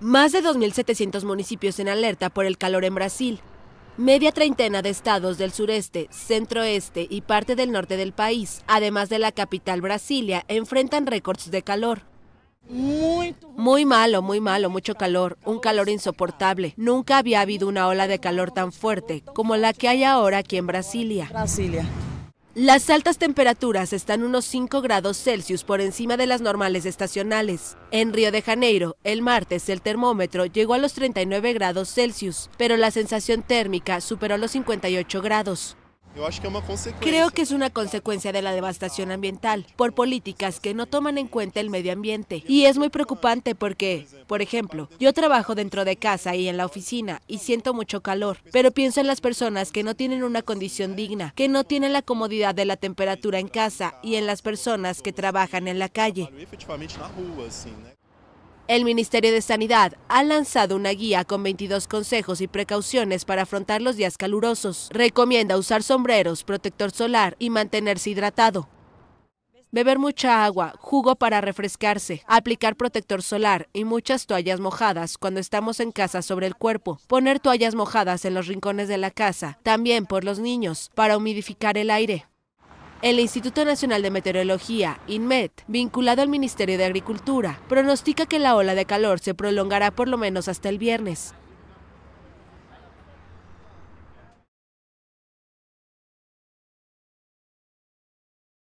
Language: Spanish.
Más de 2.700 municipios en alerta por el calor en Brasil. Media treintena de estados del sureste, centroeste y parte del norte del país, además de la capital Brasilia, enfrentan récords de calor. Muy malo, muy malo, mucho calor, un calor insoportable. Nunca había habido una ola de calor tan fuerte como la que hay ahora aquí en Brasilia. Brasilia. Las altas temperaturas están unos 5 grados Celsius por encima de las normales estacionales. En Río de Janeiro, el martes el termómetro llegó a los 39 grados Celsius, pero la sensación térmica superó los 58 grados. Creo que es una consecuencia de la devastación ambiental por políticas que no toman en cuenta el medio ambiente. Y es muy preocupante porque, por ejemplo, yo trabajo dentro de casa y en la oficina y siento mucho calor, pero pienso en las personas que no tienen una condición digna, que no tienen la comodidad de la temperatura en casa y en las personas que trabajan en la calle. El Ministerio de Sanidad ha lanzado una guía con 22 consejos y precauciones para afrontar los días calurosos. Recomienda usar sombreros, protector solar y mantenerse hidratado. Beber mucha agua, jugo para refrescarse, aplicar protector solar y muchas toallas mojadas cuando estamos en casa sobre el cuerpo, poner toallas mojadas en los rincones de la casa, también por los niños, para humidificar el aire. El Instituto Nacional de Meteorología, INMET, vinculado al Ministerio de Agricultura, pronostica que la ola de calor se prolongará por lo menos hasta el viernes.